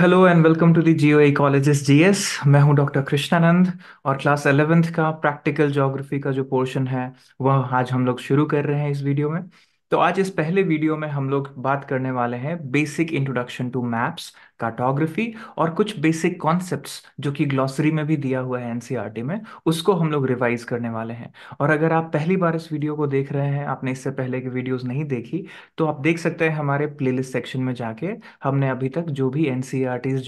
Hello and welcome to the geo ecologist GS मैं हूं doctor Krishnanand और क्लास एलेवेंथ का प्रैक्टिकल ज्योग्राफी का जो पोर्शन है वह आज हम लोग शुरू कर रहे हैं इस वीडियो में तो आज इस पहले वीडियो में हम लोग बात करने वाले हैं basic introduction to maps cartography और कुछ बेसिक कॉन्सेप्ट्स जो कि ग्लॉसरी में भी दिया हुआ है एनसीईआरटी e में उसको हम लोग रिवाइज करने वाले हैं और अगर आप पहली बार इस वीडियो को देख रहे हैं आपने इससे पहले की वीडियोस नहीं देखी तो आप देख सकते हैं हमारे प्लेलिस्ट सेक्शन में जाके हमने अभी तक जो भी एन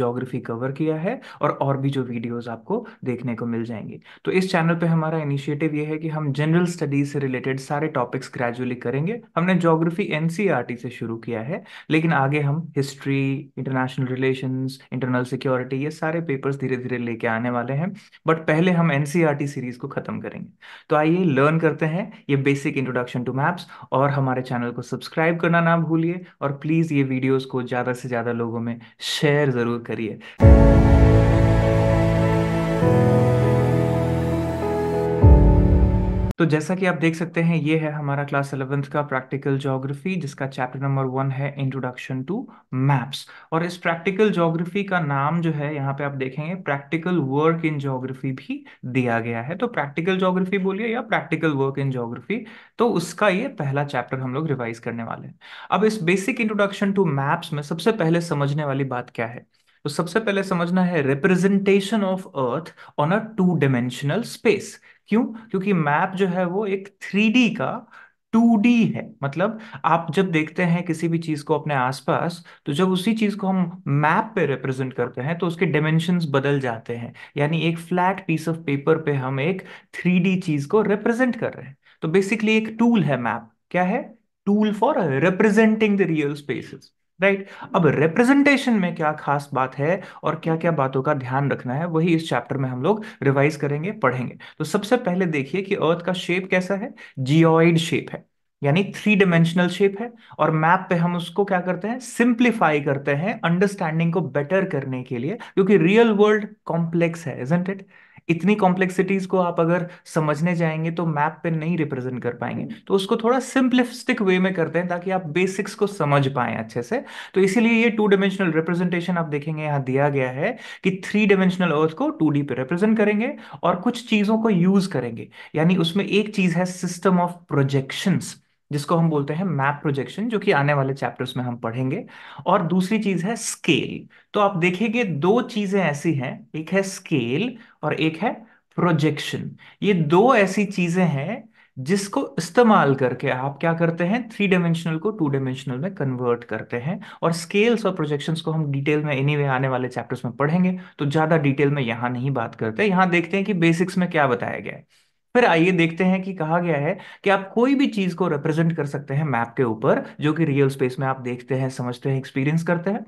जोग्राफी कवर किया है और और भी जो वीडियोज़ आपको देखने को मिल जाएंगी तो इस चैनल पर हमारा इनिशिएटिव ये है कि हम जनरल स्टडीज से रिलेटेड सारे टॉपिक्स ग्रेजुअली करेंगे हमने जोग्राफी एन e से शुरू किया है लेकिन आगे हम history international relations internal security ये सारे पेपर्स धीरे धीरे लेके आने वाले हैं बट पहले हम एनसीआर सीरीज e को खत्म करेंगे तो आइए लर्न करते हैं ये बेसिक इंट्रोडक्शन टू मैप्स और हमारे चैनल को सब्सक्राइब करना ना भूलिए और प्लीज़ ये वीडियोज़ को ज़्यादा से ज़्यादा लोगों में शेयर ज़रूर करिए तो जैसा कि आप देख सकते हैं ये है हमारा क्लास इलेवेंथ का प्रैक्टिकल ज्योग्राफी जिसका चैप्टर नंबर वन है इंट्रोडक्शन टू मैप्स और इस प्रैक्टिकल ज्योग्राफी का नाम जो है यहाँ पे आप देखेंगे प्रैक्टिकल वर्क इन ज्योग्राफी भी दिया गया है तो प्रैक्टिकल ज्योग्राफी बोलिए या प्रैक्टिकल वर्क इन ज्योग्राफी तो उसका ये पहला चैप्टर हम लोग रिवाइज करने वाले हैं अब इस बेसिक इंट्रोडक्शन टू मैप्स में सबसे पहले समझने वाली बात क्या है तो सबसे पहले समझना है representation of earth on a two dimensional space क्यों क्योंकि मैप जो है वो एक थ्री का 2D है मतलब आप जब देखते हैं किसी भी चीज को अपने आसपास तो जब उसी चीज को हम मैप पे रिप्रेजेंट करते हैं तो उसके डिमेंशन बदल जाते हैं यानी एक फ्लैट पीस ऑफ पेपर पे हम एक 3D चीज को रिप्रेजेंट कर रहे हैं तो बेसिकली एक टूल है मैप क्या है tool for representing the real spaces right अब रिप्रेजेंटेशन में क्या खास बात है और क्या क्या बातों का ध्यान रखना है वही इस चैप्टर में हम लोग रिवाइज करेंगे पढ़ेंगे तो सबसे पहले देखिए कि अर्थ का शेप कैसा है जियोइड शेप है यानी थ्री डिमेंशनल शेप है और मैप पे हम उसको क्या करते हैं सिंप्लीफाई करते हैं अंडरस्टैंडिंग को बेटर करने के लिए क्योंकि रियल वर्ल्ड कॉम्प्लेक्स है इजेंट इट इतनी कॉम्प्लेक्सिटीज को आप अगर समझने जाएंगे तो मैप पे नहीं रिप्रेजेंट कर पाएंगे तो उसको थोड़ा सिंपलिस्टिक वे में करते हैं ताकि आप बेसिक्स को समझ पाएं अच्छे से तो इसीलिए ये टू डायमेंशनल रिप्रेजेंटेशन आप देखेंगे यहाँ दिया गया है कि थ्री डायमेंशनल अर्थ को टू डी पे रिप्रेजेंट करेंगे और कुछ चीज़ों को यूज करेंगे यानी उसमें एक चीज़ है सिस्टम ऑफ प्रोजेक्शंस जिसको हम बोलते हैं मैप प्रोजेक्शन जो कि आने वाले चैप्टर्स में हम पढ़ेंगे और दूसरी चीज है स्केल तो आप देखेंगे दो चीजें ऐसी हैं एक है स्केल और एक है प्रोजेक्शन ये दो ऐसी चीजें हैं जिसको इस्तेमाल करके आप क्या करते हैं थ्री डायमेंशनल को टू डायमेंशनल में कन्वर्ट करते हैं और स्केल्स और प्रोजेक्शंस को हम डिटेल में एनी anyway आने वाले चैप्टर्स में पढ़ेंगे तो ज़्यादा डिटेल में यहां नहीं बात करते यहां देखते हैं कि बेसिक्स में क्या बताया गया है फिर आइए देखते हैं कि कहा गया है कि आप कोई भी चीज को रिप्रेजेंट कर सकते हैं मैप के ऊपर जो कि रियल स्पेस में आप देखते हैं समझते हैं एक्सपीरियंस करते हैं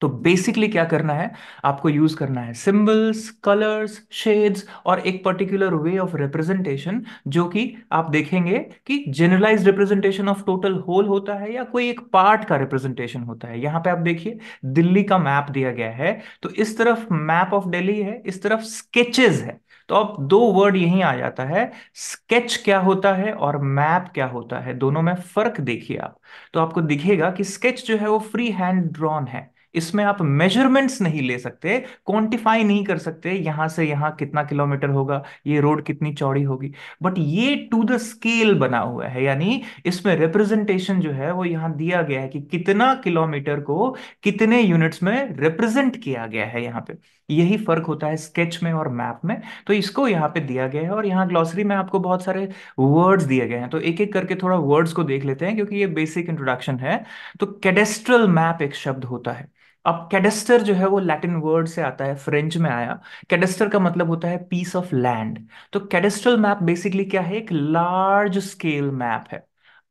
तो बेसिकली क्या करना है आपको यूज करना है सिंबल्स कलर्स शेड्स और एक पर्टिकुलर वे ऑफ रिप्रेजेंटेशन जो कि आप देखेंगे कि generalise representation of total whole होता है या कोई एक पार्ट का रिप्रेजेंटेशन होता है यहां पे आप देखिए दिल्ली का मैप दिया गया है तो इस तरफ मैप ऑफ दिल्ली है इस तरफ स्केचेज है तो अब दो वर्ड यहीं आ जाता है स्केच क्या होता है और मैप क्या होता है दोनों में फर्क देखिए आप तो आपको दिखेगा कि स्केच जो है वो फ्री हैंड ड्रॉन है इसमें आप मेजरमेंट्स नहीं ले सकते क्वांटिफाई नहीं कर सकते यहां से यहां कितना किलोमीटर होगा ये रोड कितनी चौड़ी होगी बट ये टू द स्केल बना हुआ है यानी इसमें रिप्रेजेंटेशन जो है वो यहाँ दिया गया है कि कितना किलोमीटर को कितने यूनिट्स में रिप्रेजेंट किया गया है यहाँ पे यही फर्क होता है स्केच में और मैप में तो इसको यहाँ पे दिया गया है और यहाँ ग्लॉसरी में आपको बहुत सारे वर्ड्स दिए गए हैं तो एक एक करके थोड़ा वर्ड्स को देख लेते हैं क्योंकि ये बेसिक इंट्रोडक्शन है तो कैडेस्ट्रल मैप एक शब्द होता है अब कैडेस्टर जो है वो लैटिन वर्ड से आता है फ्रेंच में आया कैडेस्टर का मतलब होता है पीस ऑफ लैंड तो कैडेस्ट्रल मैप बेसिकली क्या है एक लार्ज स्केल मैप है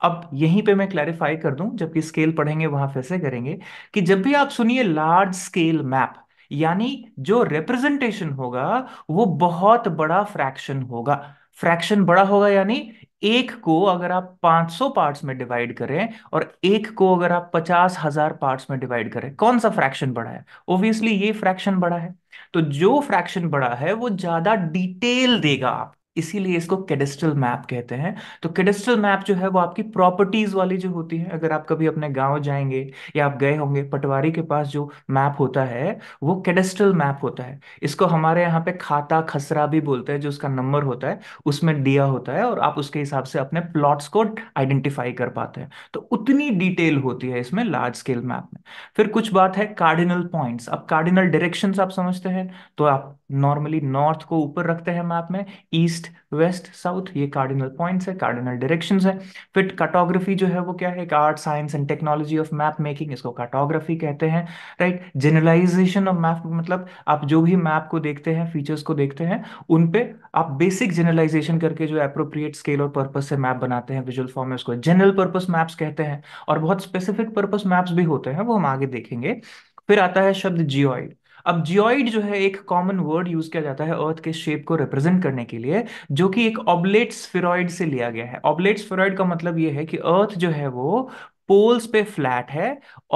अब यहीं पे मैं क्लैरिफाई कर दूं जबकि स्केल पढ़ेंगे वहां फिर से करेंगे कि जब भी आप सुनिए लार्ज स्केल मैप यानी जो रिप्रेजेंटेशन होगा वो बहुत बड़ा फ्रैक्शन होगा फ्रैक्शन बड़ा होगा यानी एक को अगर आप 500 पार्ट्स में डिवाइड करें और एक को अगर आप पचास हजार पार्ट्स में डिवाइड करें कौन सा फ्रैक्शन बड़ा है ओब्वियसली ये फ्रैक्शन बड़ा है तो जो फ्रैक्शन बड़ा है वो ज्यादा डिटेल देगा आपको इसीलिए इसको कैडेस्ट्रल मैप कहते हैं तो कैडेस्ट्रल मैप जो है वो आपकी प्रॉपर्टीज वाली जो होती है अगर आप कभी अपने गांव जाएंगे या आप गए होंगे पटवारी के पास जो मैप होता है वो कैडेस्ट्रल मैप होता है इसको हमारे यहाँ पे खाता खसरा भी बोलते हैं जो उसका नंबर होता है उसमें दिया होता है और आप उसके हिसाब से अपने प्लॉट्स को आइडेंटिफाई कर पाते हैं तो उतनी डिटेल होती है इसमें लार्ज स्केल मैप में फिर कुछ बात है कार्डिनल पॉइंट्स अब कार्डिनल डायरेक्शंस आप समझते हैं तो आप नॉर्मली नॉर्थ को ऊपर रखते हैं मैप में ईस्ट वेस्ट साउथ ये कार्डिनल पॉइंट्स है कार्डिनल डायरेक्शन है फिर कार्टोग्राफी जो है वो क्या है एक art science and technology of map making इसको कार्टोग्राफी कहते हैं राइट जनरलाइजेशन ऑफ मैप मतलब आप जो भी मैप को देखते हैं फीचर्स को देखते हैं उन पे आप बेसिक जनरलाइजेशन करके जो अप्रोप्रिएट स्केल और पर्पज से मैप बनाते हैं विजुअल फॉर्म में उसको जनरल पर्पज मैप्स कहते हैं और बहुत स्पेसिफिक पर्पज मैप्स भी होते हैं वो हम आगे देखेंगे फिर आता है शब्द जियोइड अब जियोइड जो है एक कॉमन वर्ड यूज किया जाता है अर्थ के शेप को रिप्रेजेंट करने के लिए जो कि एक ऑबलेट स्फेरॉइड से लिया गया है ऑबलेट स्फेरॉइड का मतलब यह है कि अर्थ जो है वो पोल्स पे फ्लैट है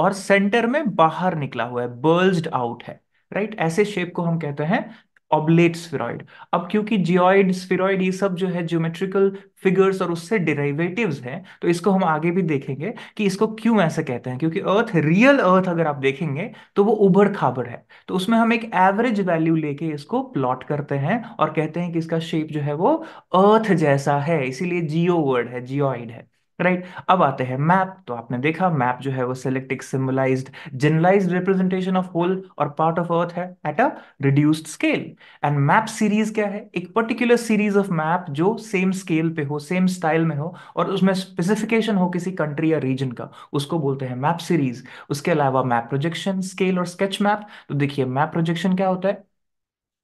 और सेंटर में बाहर निकला हुआ है बर्ल्स्ड आउट है राइट ऐसे शेप को हम कहते हैं ऑबलेट स्फेरॉइड अब क्योंकि जियोइड स्फेरॉइड ये सब जो है ज्योमेट्रिकल फिगर्स और उससे डेरिवेटिव्स हैं तो इसको हम आगे भी देखेंगे कि इसको क्यों ऐसे कहते हैं क्योंकि अर्थ रियल अर्थ अगर आप देखेंगे तो वो उबड़ खाबड़ है तो उसमें हम एक एवरेज वैल्यू लेके इसको प्लॉट करते हैं और कहते हैं कि इसका शेप जो है वो अर्थ जैसा है इसीलिए जियो वर्ड है जियोइड है राइट right. अब आते हैं मैप तो आपने देखा मैप जो है वो selective symbolise generalise representation of whole और पार्ट ऑफ अर्थ है at a reduced scale and map series क्या है एक पर्टिकुलर सीरीज ऑफ मैप जो सेम स्केल पे हो सेम स्टाइल में हो और उसमें स्पेसिफिकेशन हो किसी कंट्री या रीजन का उसको बोलते हैं मैप सीरीज उसके अलावा मैप प्रोजेक्शन स्केल और स्केच मैप तो देखिए मैप प्रोजेक्शन क्या होता है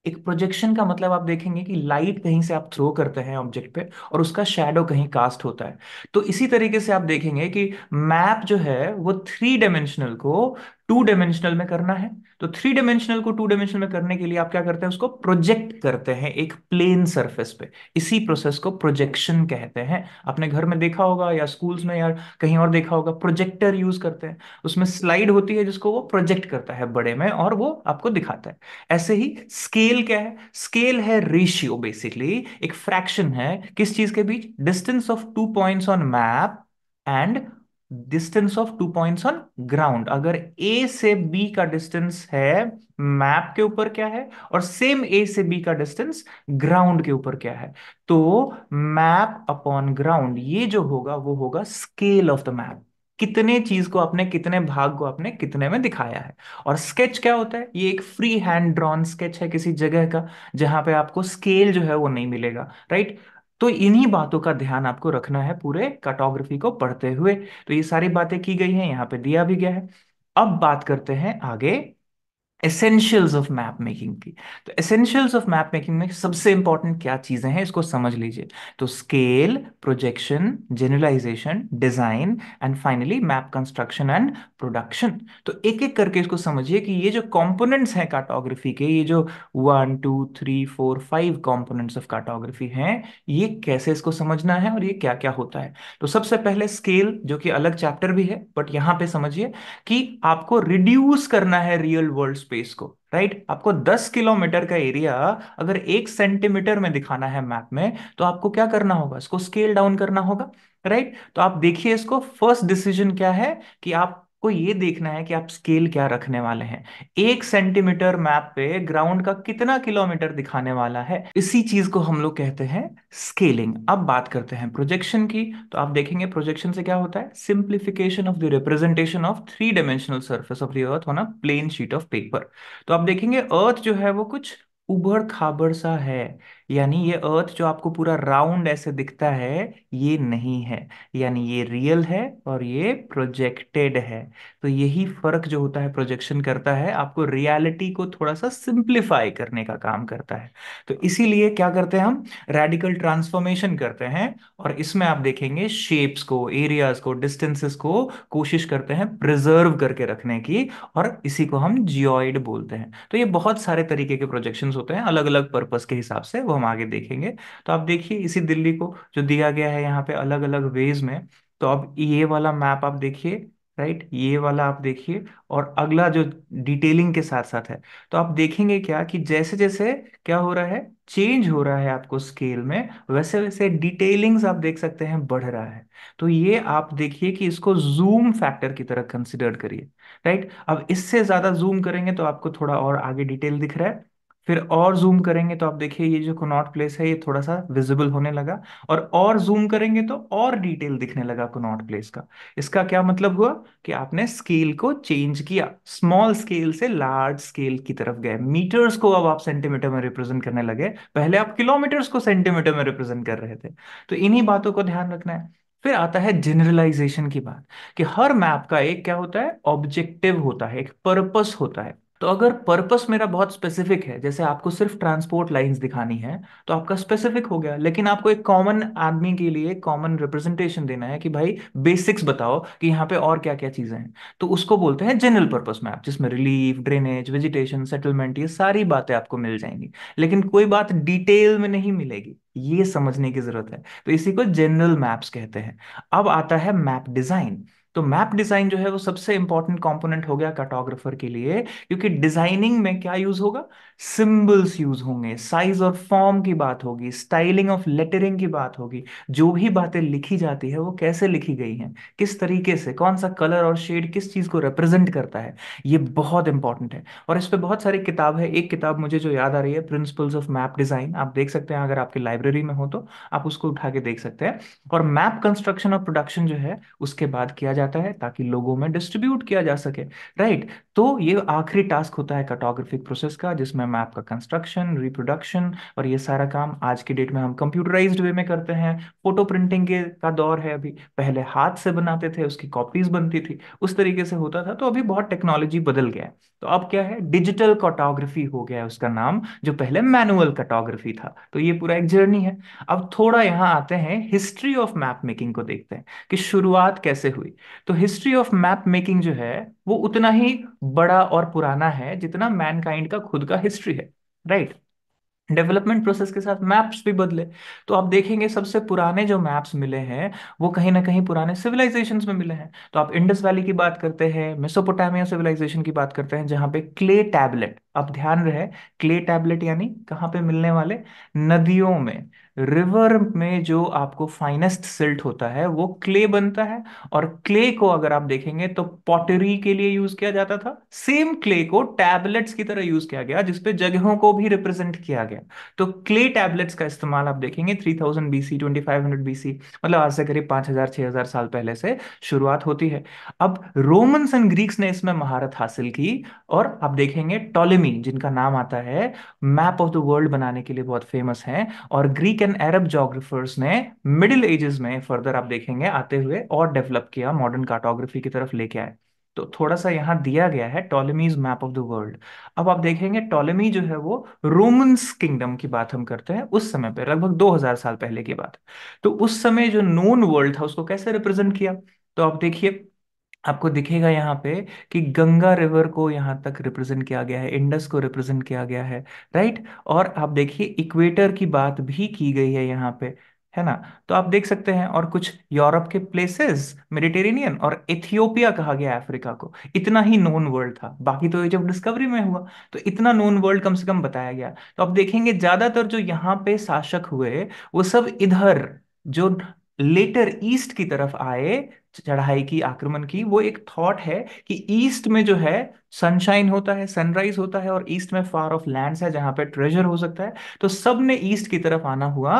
एक प्रोजेक्शन का मतलब आप देखेंगे कि लाइट कहीं से आप थ्रो करते हैं ऑब्जेक्ट पे और उसका शेडो कहीं कास्ट होता है तो इसी तरीके से आप देखेंगे कि मैप जो है वो थ्री डायमेंशनल को टू डायमेंशनल में करना है तो थ्री डायमेंशनल को टू डायमेंशनल में करने के लिए आप क्या करते हैं उसको प्रोजेक्ट करते हैं एक प्लेन सरफेस पे इसी प्रोसेस को प्रोजेक्शन कहते हैं आपने घर में देखा होगा या स्कूल्स में या कहीं और देखा होगा प्रोजेक्टर यूज करते हैं उसमें स्लाइड होती है जिसको वो प्रोजेक्ट करता है बड़े में और वो आपको दिखाता है ऐसे ही स्केल क्या है स्केल है रेशियो बेसिकली एक फ्रैक्शन है किस चीज के बीच distance of two point on map and distance of two points on ground अगर ए से बी का डिस्टेंस है मैप के ऊपर क्या है और सेम ए से बी का डिस्टेंस ग्राउंड के ऊपर क्या है तो मैप अपॉन ग्राउंड ये जो होगा वो होगा स्केल ऑफ द मैप कितने चीज को आपने कितने भाग को आपने कितने में दिखाया है और स्केच क्या होता है ये एक फ्री हैंड ड्रॉन स्केच है किसी जगह का जहां पे आपको स्केल जो है वो नहीं मिलेगा राइट तो इन्हीं बातों का ध्यान आपको रखना है पूरे कार्टोग्राफी को पढ़ते हुए तो ये सारी बातें की गई हैं यहाँ पे दिया भी गया है अब बात करते हैं आगे एसेंशियल्स ऑफ मैप मेकिंग की तो एसेंशियल्स ऑफ मैप मेकिंग में सबसे इंपॉर्टेंट क्या चीज़ें हैं इसको समझ लीजिए तो scale projection generalisation design and finally map construction and production तो एक एक करके इसको समझिए कि ये जो कॉम्पोनेंट्स हैं कार्टोग्राफी के ये जो one two three four five components of cartography हैं ये कैसे इसको समझना है और ये क्या क्या होता है तो सबसे पहले स्केल जो कि अलग चैप्टर भी है बट यहाँ पे समझिए कि आपको रिड्यूस करना है रियल वर्ल्ड स्पेस को राइट आपको 10 किलोमीटर का एरिया अगर एक सेंटीमीटर में दिखाना है मैप में तो आपको क्या करना होगा इसको स्केल डाउन करना होगा राइट तो आप देखिए इसको फर्स्ट डिसीजन क्या है कि आप को ये देखना है कि आप स्केल क्या रखने वाले हैं एक सेंटीमीटर मैप पे ग्राउंड का कितना किलोमीटर दिखाने वाला है इसी चीज को हम लोग कहते हैं स्केलिंग अब बात करते हैं प्रोजेक्शन की तो आप देखेंगे प्रोजेक्शन से क्या होता है simplification of the representation of three dimensional surface of the earth on a plane sheet of paper तो आप देखेंगे अर्थ जो है वो कुछ उबड़ खाबड़ सा है यानी ये अर्थ जो आपको पूरा राउंड ऐसे दिखता है ये नहीं है यानी ये रियल है और ये प्रोजेक्टेड है तो यही फर्क जो होता है प्रोजेक्शन करता है आपको रियलिटी को थोड़ा सा सिंप्लीफाई करने का काम करता है तो इसीलिए क्या करते हैं हम रेडिकल ट्रांसफॉर्मेशन करते हैं और इसमें आप देखेंगे शेप्स को एरियाज को डिस्टेंसेस को कोशिश करते हैं प्रिजर्व करके रखने की और इसी को हम जियोइड बोलते हैं तो ये बहुत सारे तरीके के प्रोजेक्शन एग्जाम्स होते हैं अलग अलग पर्पस के हिसाब से वो हम आगे देखेंगे तो आप देखिए इसी दिल्ली को जो दिया गया है यहाँ पे अलग अलग वेज में तो अब ये वाला मैप आप देखिए राइट ये वाला आप देखिए और अगला जो डिटेलिंग के साथ साथ है तो आप देखेंगे क्या कि जैसे जैसे क्या हो रहा है चेंज हो रहा है आपको स्केल में वैसे वैसे डिटेलिंग्स आप देख सकते हैं बढ़ रहा है तो ये आप देखिए कि इसको जूम फैक्टर की तरह कंसिडर करिए राइट अब इससे ज्यादा जूम करेंगे तो आपको थोड़ा और आगे डिटेल दिख रहा है फिर और जूम करेंगे तो आप देखिए ये जो कनॉट प्लेस है ये थोड़ा सा विजिबल होने लगा और और जूम करेंगे तो और डिटेल दिखने लगा कनॉट प्लेस का इसका क्या मतलब हुआ कि आपने स्केल को चेंज किया स्मॉल स्केल से लार्ज स्केल की तरफ गए मीटर्स को अब आप सेंटीमीटर में रिप्रेजेंट करने लगे पहले आप किलोमीटर्स को सेंटीमीटर में रिप्रेजेंट कर रहे थे तो इन्हीं बातों को ध्यान रखना है फिर आता है जनरलाइजेशन की बात कि हर मैप का एक क्या होता है ऑब्जेक्टिव होता है एक पर्पस होता है तो अगर पर्पस मेरा बहुत स्पेसिफिक है जैसे आपको सिर्फ ट्रांसपोर्ट लाइंस दिखानी है तो आपका स्पेसिफिक हो गया लेकिन आपको एक कॉमन आदमी के लिए कॉमन रिप्रेजेंटेशन देना है कि भाई बेसिक्स बताओ कि यहाँ पे और क्या क्या चीजें हैं तो उसको बोलते हैं जनरल पर्पस मैप जिसमें रिलीफ ड्रेनेज वेजिटेशन सेटलमेंट ये सारी बातें आपको मिल जाएंगी लेकिन कोई बात डिटेल में नहीं मिलेगी ये समझने की जरूरत है तो इसी को जनरल मैप्स कहते हैं अब आता है मैप डिजाइन तो मैप डिजाइन जो है वो सबसे इंपॉर्टेंट कंपोनेंट हो गया कार्टोग्राफर के लिए क्योंकि डिजाइनिंग में क्या यूज होगा सिंबल्स यूज होंगे साइज और फॉर्म की बात होगी स्टाइलिंग ऑफ लेटरिंग की बात होगी जो भी बातें लिखी जाती है वो कैसे लिखी गई हैं किस तरीके से कौन सा कलर और शेड किस चीज को रिप्रेजेंट करता है ये बहुत इंपॉर्टेंट है और इस पर बहुत सारी किताब है एक किताब मुझे जो याद आ रही है प्रिंसिपल्स ऑफ मैप डिजाइन आप देख सकते हैं अगर आपके लाइब्रेरी में हो तो आप उसको उठा के देख सकते हैं और मैप कंस्ट्रक्शन और प्रोडक्शन जो है उसके बाद किया जाए जाता है ताकि लोगों में डिस्ट्रीब्यूट किया जा सके राइट तो ये आखिरी टास्क होता है कार्टोग्राफिक प्रोसेस का जिसमें मैप का कंस्ट्रक्शन रिप्रोडक्शन और ये सारा काम आज की डेट में हम कंप्यूटराइज्ड वे में करते हैं फोटो प्रिंटिंग के का दौर है अभी पहले हाथ से बनाते थे उसकी कॉपीज बनती थी उस तरीके से होता था तो अभी बहुत टेक्नोलॉजी बदल गया है तो अब क्या है डिजिटल कार्टोग्राफी हो गया है उसका नाम जो पहले मैनुअल कार्टोग्राफी था तो ये पूरा एक जर्नी है अब थोड़ा यहाँ आते हैं हिस्ट्री ऑफ मैप मेकिंग को देखते हैं कि शुरुआत कैसे हुई तो हिस्ट्री ऑफ मैप मेकिंग जो है वो उतना ही बड़ा और पुराना है जितना मैनकाइंड का खुद का हिस्ट्री है राइट डेवलपमेंट प्रोसेस के साथ मैप्स भी बदले तो आप देखेंगे सबसे पुराने जो मैप्स मिले हैं वो कहीं ना कहीं पुराने सिविलाइजेशन में मिले हैं तो आप इंडस वैली की बात करते हैं मेसोपोटामिया सिविलाइजेशन की बात करते हैं जहां पे क्ले टैबलेट अब ध्यान रहे क्ले टैबलेट यानी कहाँ पे मिलने वाले नदियों में रिवर में जो आपको फाइनेस्ट सिल्ट होता है वो क्ले बनता है और क्ले को अगर आप देखेंगे तो पॉटरी के लिए यूज किया जाता था सेम क्ले को टैबलेट्स की तरह यूज किया गया जिसपे जगहों को भी रिप्रेजेंट किया गया तो क्ले टैबलेट्स का इस्तेमाल आप देखेंगे three thousand BC twenty five hundred BC मतलब आज से करीब पांच हजार छह हजार साल पहले से शुरुआत होती है अब रोमन्स एंड ग्रीक्स ने इसमें महारत हासिल की और आप देखेंगे टॉलेमी जिनका नाम आता है मैप ऑफ द वर्ल्ड बनाने के लिए बहुत फेमस है और ग्रीक एंड अरब जोग्राफर्स ने मिडिल एजेस में फर्दर आप देखेंगे आते हुए और डेवलप किया मॉडर्न कार्टोग्राफी की तरफ लेके आए तो थोड़ा सा यहाँ दिया गया है Ptolemy's map of the world अब आप देखेंगे टॉलेमी जो है वो रोमन्स किंगडम की बात हम करते हैं उस समय पर लगभग 2000 साल पहले की बात तो उस समय जो नोन वर्ल्ड था उसको कैसे रिप्रेजेंट किया तो आप देखिए आपको दिखेगा यहाँ पे कि गंगा रिवर को यहाँ तक रिप्रेजेंट किया गया है इंडस को रिप्रेजेंट किया गया है राइट और आप देखिए इक्वेटर की बात भी की गई है यहाँ पे है ना तो आप देख सकते हैं और कुछ यूरोप के प्लेसेस मेडिटेरेनियन और इथियोपिया कहा गया अफ्रीका को इतना ही नोन वर्ल्ड था बाकी तो ये जब डिस्कवरी में हुआ तो इतना नोन वर्ल्ड कम से कम बताया गया तो आप देखेंगे ज्यादातर जो यहाँ पे शासक हुए वो सब इधर जो लेटर ईस्ट की तरफ आए चढ़ाई की आक्रमण की वो एक थॉट है कि ईस्ट में जो है सनशाइन होता है सनराइज होता है और ईस्ट में फार ऑफ लैंड्स है जहां पे ट्रेजर हो सकता है तो सब ने ईस्ट की तरफ आना हुआ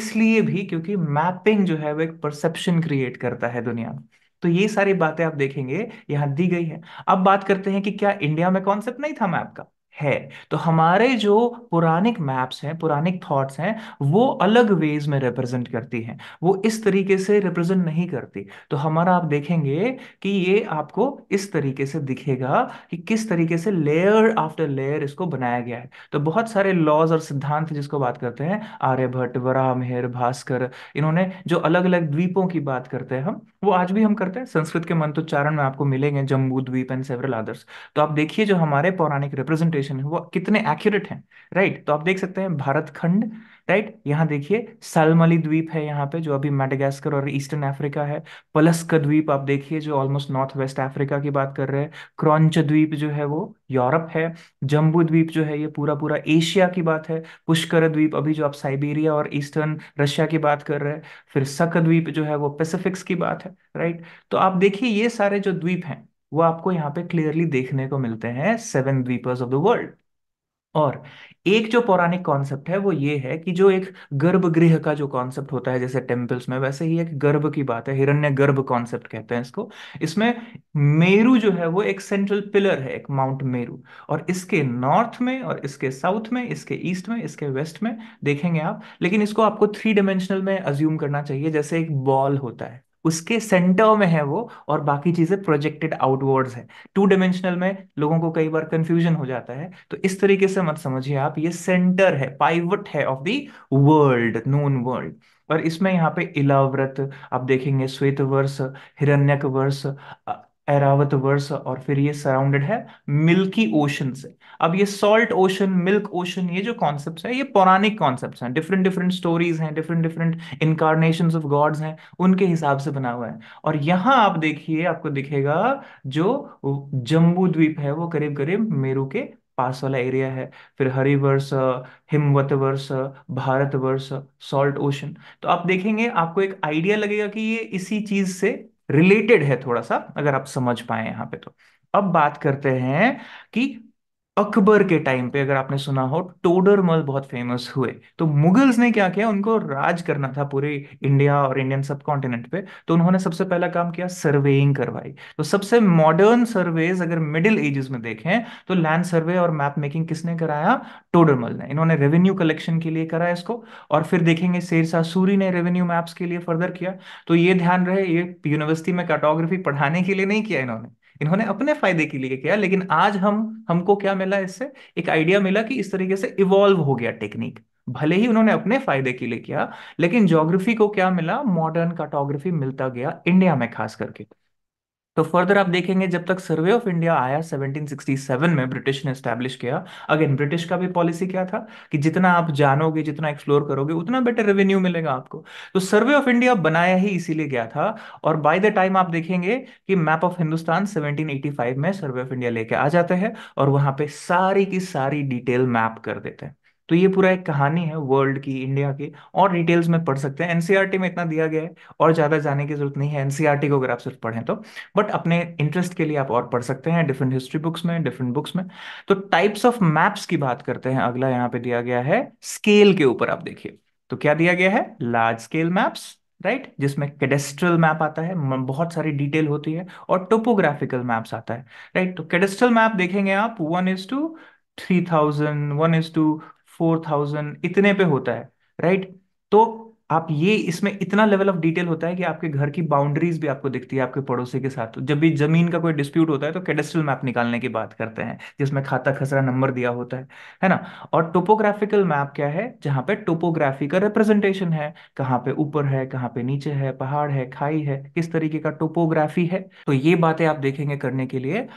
इसलिए भी क्योंकि मैपिंग जो है वो एक परसेप्शन क्रिएट करता है दुनिया में तो ये सारी बातें आप देखेंगे यहां दी गई है अब बात करते हैं कि क्या इंडिया में कॉन्सेप्ट नहीं था मैप का है तो हमारे जो पुरानिक मैप्स हैं पुरानिक थॉट्स हैं वो अलग वेज में रिप्रेजेंट करती हैं वो इस तरीके से रिप्रेजेंट नहीं करती तो हमारा आप देखेंगे कि ये आपको इस तरीके से दिखेगा कि किस तरीके से लेयर आफ्टर लेयर इसको बनाया गया है तो बहुत सारे लॉज और सिद्धांत जिसको बात करते हैं आर्यभट्ट मेहर भास्कर इन्होंने जो अलग अलग द्वीपों की बात करते हैं हम वो आज भी हम करते हैं संस्कृत के मंत्रोच्चारण में आपको मिलेंगे जम्बू द्वीप एंड सेवरल अदर्स तो आप देखिए जो हमारे पौराणिक रिप्रेजेंटेशन कैलकुलेशन है वो कितने एक्यूरेट हैं राइट तो आप देख सकते हैं भारत खंड राइट यहाँ देखिए सालमली द्वीप है यहाँ पे जो अभी मेडगास्कर और ईस्टर्न अफ्रीका है पलस्क द्वीप आप देखिए जो ऑलमोस्ट नॉर्थ वेस्ट अफ्रीका की बात कर रहे हैं क्रॉन्च द्वीप जो है वो यूरोप है जम्बू द्वीप जो है ये पूरा पूरा एशिया की बात है पुष्कर द्वीप अभी जो आप साइबेरिया और ईस्टर्न रशिया की बात कर रहे हैं फिर सक द्वीप जो है वो पेसिफिक्स की बात है राइट तो आप देखिए ये सारे जो द्वीप हैं वो आपको यहाँ पे क्लियरली देखने को मिलते हैं सेवन द्वीपर्स ऑफ द वर्ल्ड और एक जो पौराणिक कॉन्सेप्ट है वो ये है कि जो एक गर्भगृह का जो कॉन्सेप्ट होता है जैसे टेम्पल्स में वैसे ही एक गर्भ की बात है हिरण्य गर्भ कॉन्सेप्ट कहते हैं इसको इसमें मेरू जो है वो एक सेंट्रल पिलर है एक माउंट मेरू और इसके नॉर्थ में और इसके साउथ में इसके ईस्ट में इसके वेस्ट में देखेंगे आप लेकिन इसको आपको थ्री डायमेंशनल में अज्यूम करना चाहिए जैसे एक बॉल होता है उसके सेंटर में है वो और बाकी चीजें प्रोजेक्टेड आउटवर्ड्स है टू डायमेंशनल में लोगों को कई बार कंफ्यूजन हो जाता है तो इस तरीके से मत समझिए आप ये सेंटर है पाइवट है of the world known world और इसमें यहाँ पे इलाव्रत आप देखेंगे श्वेत वर्ष हिरण्यक वर्ष एरावत वर्ष और फिर ये सराउंडेड है मिल्की ओशन से अब ये सॉल्ट ओशन मिल्क ओशन ये जो कॉन्सेप्ट है ये पौराणिक कॉन्सेप्ट हैं डिफरेंट डिफरेंट स्टोरीज हैं different different incarnation of gods हैं उनके हिसाब से बना हुआ है और यहाँ आप देखिए आपको दिखेगा जो जम्बू द्वीप है वो करीब करीब मेरू के पास वाला एरिया है फिर हरिवर्ष भारत वर्ष सॉल्ट ओशन तो आप देखेंगे आपको एक आइडिया लगेगा कि ये इसी चीज से रिलेटेड है थोड़ा सा अगर आप समझ पाए यहाँ पे तो अब बात करते हैं कि अकबर के टाइम पे अगर आपने सुना हो टोडरमल बहुत फेमस हुए तो मुगल्स ने क्या किया उनको राज करना था पूरे इंडिया और इंडियन सब कॉन्टिनेंट पे तो उन्होंने सबसे पहला काम किया सर्वेइंग करवाई तो सबसे मॉडर्न सर्वेज अगर मिडिल एजेस में देखें तो लैंड सर्वे और मैप मेकिंग किसने कराया टोडरमल ने इन्होंने रेवेन्यू कलेक्शन के लिए कराया इसको और फिर देखेंगे शेरशाह सूरी ने रेवेन्यू मैप्स के लिए फर्दर किया तो ये ध्यान रहे ये यूनिवर्सिटी में कार्टोग्राफी पढ़ाने के लिए नहीं किया इन्होंने इन्होंने अपने फायदे के लिए किया लेकिन आज हम हमको क्या मिला इससे एक आइडिया मिला कि इस तरीके से इवॉल्व हो गया टेक्निक भले ही उन्होंने अपने फायदे के लिए किया लेकिन ज्योग्राफी को क्या मिला मॉडर्न कार्टोग्राफी मिलता गया इंडिया में खास करके तो फर्दर आप देखेंगे जब तक सर्वे ऑफ इंडिया आया 1767 में ब्रिटिश ने स्टैब्लिश किया अगेन ब्रिटिश का भी पॉलिसी क्या था कि जितना आप जानोगे जितना एक्सप्लोर करोगे उतना बेटर रेवेन्यू मिलेगा आपको तो सर्वे ऑफ इंडिया बनाया ही इसीलिए गया था और बाय द टाइम आप देखेंगे कि मैप ऑफ हिंदुस्तान सेवनटीन में सर्वे ऑफ इंडिया लेके आ जाते हैं और वहां पर सारी की सारी डिटेल मैप कर देते हैं तो ये पूरा एक कहानी है वर्ल्ड की इंडिया की और डिटेल्स में पढ़ सकते हैं एनसीआरटी e में इतना दिया गया है और ज़्यादा जाने की जरूरत नहीं है एनसीआरटी e को अगर आप सिर्फ पढ़ें तो बट अपने इंटरेस्ट के लिए आप और पढ़ सकते हैं डिफरेंट हिस्ट्री बुक्स में डिफरेंट बुक्स में तो टाइप्स ऑफ मैप्स की बात करते हैं अगला यहाँ पे दिया गया है स्केल के ऊपर आप देखिए तो क्या दिया गया है large scale maps right right? जिसमें कैडेस्ट्रल मैप आता है बहुत सारी डिटेल होती है और टोपोग्राफिकल मैप्स आता है राइट right? तो कैडेस्ट्रल मैप देखेंगे आप one is to three thousand one is to four thousand इतने पे होता है राइट तो आप ये इसमें इतना लेवल ऑफ डिटेल होता है कि आपके घर की बाउंड्रीज भी आपको दिखती है आपके पड़ोसी के साथ जब भी जमीन का कोई डिस्प्यूट होता है तो कैडेस्ट्रल मैप निकालने की बात करते हैं जिसमें खाता खसरा नंबर दिया होता है है ना और टोपोग्राफिकल मैप क्या है जहां पे टोपोग्राफी का रिप्रेजेंटेशन है कहाँ पे ऊपर है कहाँ पे नीचे है पहाड़ है खाई है किस तरीके का टोपोग्राफी है तो ये बातें आप देखेंगे करने के लिए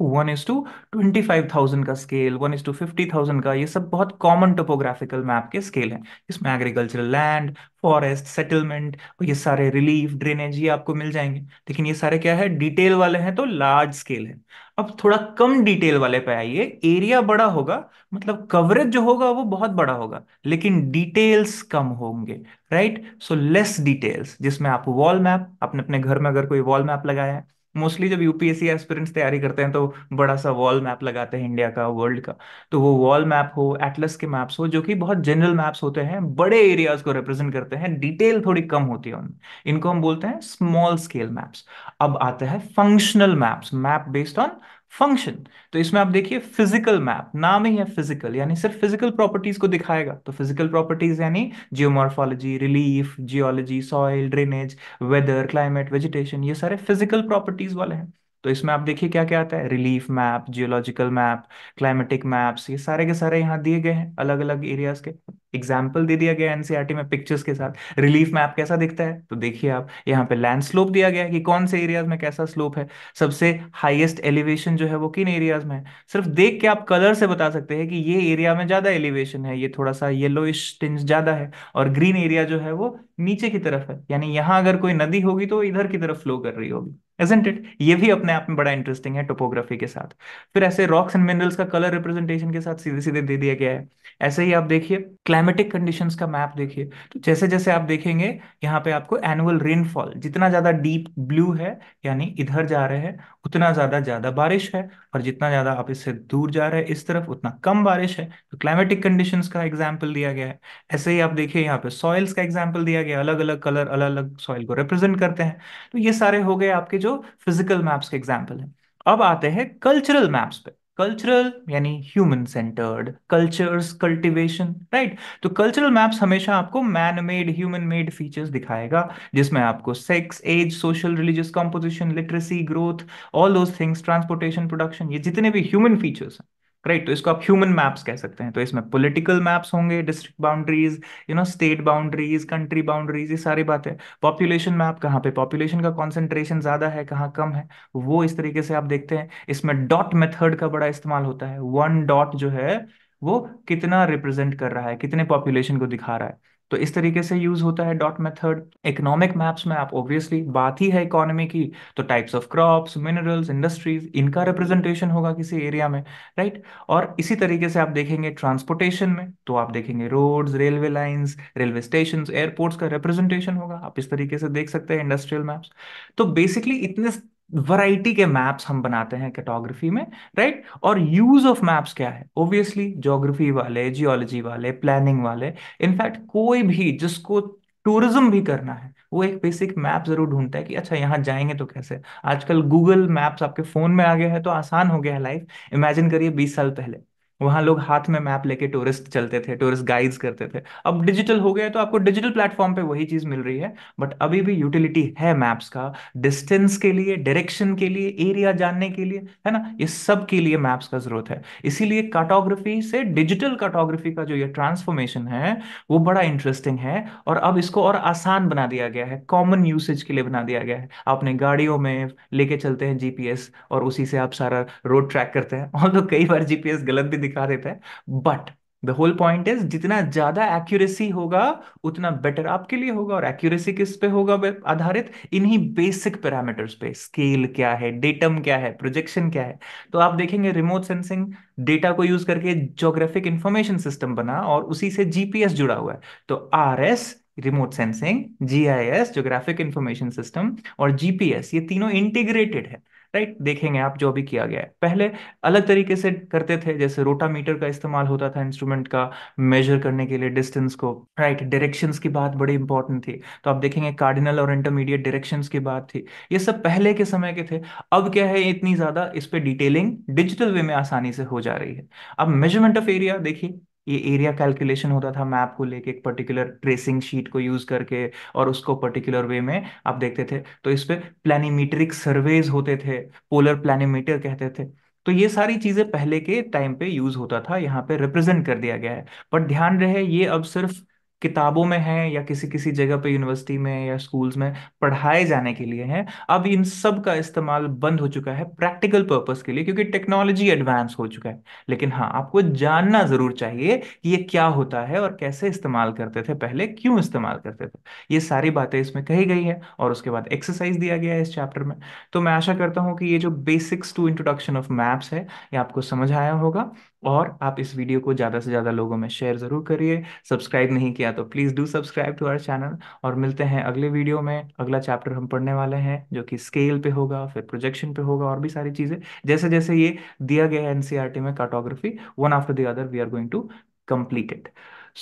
one is to twenty five thousand का scale one is to fifty thousand का ये सब बहुत कॉमन टोपोग्राफिकल मैप के स्केल हैं इसमें एग्रीकल्चरल लैंड फॉरेस्ट सेटलमेंट और ये सारे रिलीफ ड्रेनेज ये आपको मिल जाएंगे लेकिन ये सारे क्या है डिटेल वाले हैं तो लार्ज स्केल है अब थोड़ा कम डिटेल वाले पे आइए एरिया बड़ा होगा मतलब कवरेज जो होगा वो बहुत बड़ा होगा लेकिन डिटेल्स कम होंगे राइट सो लेस डिटेल्स जिसमें आप वॉल मैप अपने अपने घर में अगर कोई वॉल मैप लगाया है मोस्टली जब यूपीएससी एस्पिरेंट्स तैयारी करते हैं तो बड़ा सा वॉल मैप लगाते हैं इंडिया का वर्ल्ड का तो वो वॉल मैप हो एटलस के मैप्स हो जो कि बहुत जनरल मैप्स होते हैं बड़े एरियाज को रिप्रेजेंट करते हैं डिटेल थोड़ी कम होती है उनमें इनको हम बोलते हैं स्मॉल स्केल मैप्स अब आते हैं functional maps map based on function तो इसमें आप देखिए फिजिकल मैप नाम ही है फिजिकल यानी सिर्फ फिजिकल प्रॉपर्टीज को दिखाएगा तो फिजिकल प्रॉपर्टीज यानी geomorphology relief geology soil drainage weather climate vegetation ये सारे फिजिकल प्रॉपर्टीज वाले हैं तो इसमें आप देखिए क्या क्या आता है relief map geological map climatic maps ये सारे के सारे यहाँ दिए गए हैं अलग अलग एरियाज के एग्जाम्पल दे दिया गया एनसीआरटी एनसीईआरटी e में पिक्चर्स के साथ रिलीफ मैप कैसा दिखता है तो देखिए आप यहाँ पे लैंड स्लोप दिया गया है कि कौन से एरियाज में कैसा स्लोप है सबसे हाइएस्ट एलिवेशन जो है वो किन एरियाज में है सिर्फ देख के आप कलर से बता सकते हैं कि ये एरिया में ज्यादा एलिवेशन है ये थोड़ा सा येलो टिंज ज्यादा है और ग्रीन एरिया जो है वो नीचे की तरफ है यानी यहाँ अगर कोई नदी होगी तो इधर की तरफ फ्लो कर रही होगी एजेंट इट ये भी अपने आप में बड़ा इंटरेस्टिंग है टोपोग्राफी के साथ फिर ऐसे रॉक्स एंड मिनरल्स का कलर रिप्रेजेंटेशन के साथ सीधे सीधे दे दिया गया है ऐसे ही आप देखिए क्लाइमेटिक कंडीशंस का मैप देखिए तो जैसे जैसे आप देखेंगे यहाँ पे आपको एनुअल रेनफॉल जितना ज्यादा डीप ब्लू है यानी इधर जा रहे हैं उतना ज्यादा ज्यादा बारिश है और जितना ज्यादा आप इससे दूर जा रहे हैं इस तरफ उतना कम बारिश है तो क्लाइमेटिक कंडीशन का एग्जाम्पल दिया गया है ऐसे ही आप देखिए यहाँ पे सॉइल्स का एग्जाम्पल दिया गया अलग अलग कलर अलग अलग सॉइल को रिप्रेजेंट करते हैं तो ये सारे हो गए आपके जो जो फिजिकल मैप्स के एग्जाम्पल है अब आते हैं कल्चरल मैप्स पे कल्चरल यानी human centred cultures cultivation right तो कल्चरल मैप्स हमेशा आपको man made human made features दिखाएगा जिसमें आपको sex age social religious composition literacy growth all those things transportation production ये जितने भी ह्यूमन फीचर्स हैं राइट तो इसको आप ह्यूमन मैप्स कह सकते हैं तो इसमें पॉलिटिकल मैप्स होंगे district boundaries you know state boundaries country boundaries ये सारी बातें पॉपुलेशन मैप कहाँ पे पॉपुलेशन का कॉन्सेंट्रेशन ज्यादा है कहाँ कम है वो इस तरीके से आप देखते हैं इसमें डॉट मेथड का बड़ा इस्तेमाल होता है वन डॉट जो है वो कितना रिप्रेजेंट कर रहा है कितने पॉपुलेशन को दिखा रहा है तो इस तरीके से यूज होता है डॉट मेथड इकोनॉमिक मैप्स में आप ऑब्वियसली बात ही है इकोनॉमी की तो types of crops minerals industries इनका रिप्रेजेंटेशन होगा किसी एरिया में राइट और इसी तरीके से आप देखेंगे ट्रांसपोर्टेशन में तो आप देखेंगे roads railway lines railway station airports का रिप्रेजेंटेशन होगा आप इस तरीके से देख सकते हैं इंडस्ट्रियल मैप्स तो बेसिकली इतने वैरायटी के मैप्स हम बनाते हैं कैटोग्राफी में राइट और यूज ऑफ मैप्स क्या है ओब्वियसली ज्योग्राफी वाले जियोलॉजी वाले प्लानिंग वाले इनफैक्ट कोई भी जिसको टूरिज्म भी करना है वो एक बेसिक मैप जरूर ढूंढता है कि अच्छा यहाँ जाएंगे तो कैसे आजकल गूगल मैप्स आपके फोन में आ गया है तो आसान हो गया है लाइफ इमेजिन करिए बीस साल पहले वहां लोग हाथ में मैप लेके टूरिस्ट चलते थे टूरिस्ट गाइड्स करते थे अब डिजिटल हो गया तो आपको डिजिटल प्लेटफॉर्म पे वही चीज़ मिल रही है बट अभी भी यूटिलिटी है मैप्स का डिस्टेंस के लिए डायरेक्शन के लिए एरिया जानने के लिए है ना ये सब के लिए मैप्स का जरूरत है इसीलिए कार्टोग्राफी से डिजिटल कार्टोग्राफी का जो ये ट्रांसफॉर्मेशन है वो बड़ा इंटरेस्टिंग है और अब इसको और आसान बना दिया गया है कॉमन यूसेज के लिए बना दिया गया है आपने गाड़ियों में लेके चलते हैं जीपीएस और उसी से आप सारा रोड ट्रैक करते हैं और तो कई बार जीपीएस गलत भी दिखा देता है but the whole point is जितना ज्यादा एक्यूरेसी होगा उतना बेटर आपके लिए होगा और एक्यूरेसी किस पे होगा आधारित इन्हीं बेसिक पैरामीटर्स पे स्केल क्या है डेटम क्या है प्रोजेक्शन क्या है तो आप देखेंगे रिमोट सेंसिंग डेटा को यूज करके जोग्राफिक इंफॉर्मेशन सिस्टम बना और उसी से जीपीएस जुड़ा हुआ है तो R S remote sensing G I S geographic information system और जीपीएस ये तीनों इंटीग्रेटेड है राइट देखेंगे आप जो अभी किया गया है पहले अलग तरीके से करते थे जैसे रोटामीटर का इस्तेमाल होता था इंस्ट्रूमेंट का मेजर करने के लिए डिस्टेंस को राइट डायरेक्शन की बात बड़ी इंपॉर्टेंट थी तो आप देखेंगे कार्डिनल और इंटरमीडिएट डायरेक्शन की बात थी ये सब पहले के समय के थे अब क्या है इतनी ज्यादा इस पर डिटेलिंग डिजिटल वे में आसानी से हो जा रही है अब मेजरमेंट ऑफ एरिया देखिए ये एरिया कैलकुलेशन होता था मैप को लेके एक पर्टिकुलर ट्रेसिंग शीट को यूज करके और उसको पर्टिकुलर वे में आप देखते थे तो इस पर प्लानिमीट्रिक सर्वेज होते थे पोलर प्लानिमीटर कहते थे तो ये सारी चीजें पहले के टाइम पे यूज होता था यहाँ पे रिप्रेजेंट कर दिया गया है बट ध्यान रहे ये अब सिर्फ किताबों में हैं या किसी किसी जगह पे यूनिवर्सिटी में या स्कूल्स में पढ़ाए जाने के लिए हैं अब इन सब का इस्तेमाल बंद हो चुका है प्रैक्टिकल पर्पस के लिए क्योंकि टेक्नोलॉजी एडवांस हो चुका है लेकिन हाँ आपको जानना जरूर चाहिए कि ये क्या होता है और कैसे इस्तेमाल करते थे पहले क्यों इस्तेमाल करते थे ये सारी बातें इसमें कही गई है और उसके बाद एक्सरसाइज दिया गया है इस चैप्टर में तो मैं आशा करता हूँ कि ये जो basics to introduction of maps है ये आपको समझ आया होगा और आप इस वीडियो को ज़्यादा से ज़्यादा लोगों में शेयर ज़रूर करिए सब्सक्राइब नहीं किया तो please do subscribe to our channel और मिलते हैं अगले वीडियो में अगला चैप्टर हम पढ़ने वाले हैं जो कि स्केल पे होगा फिर प्रोजेक्शन पे होगा और भी सारी चीज़ें जैसे जैसे ये दिया गया है एनसीआरटी e में cartography one after the other we are going to complete it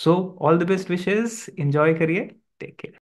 so all the best wishes enjoy करिए टेक केयर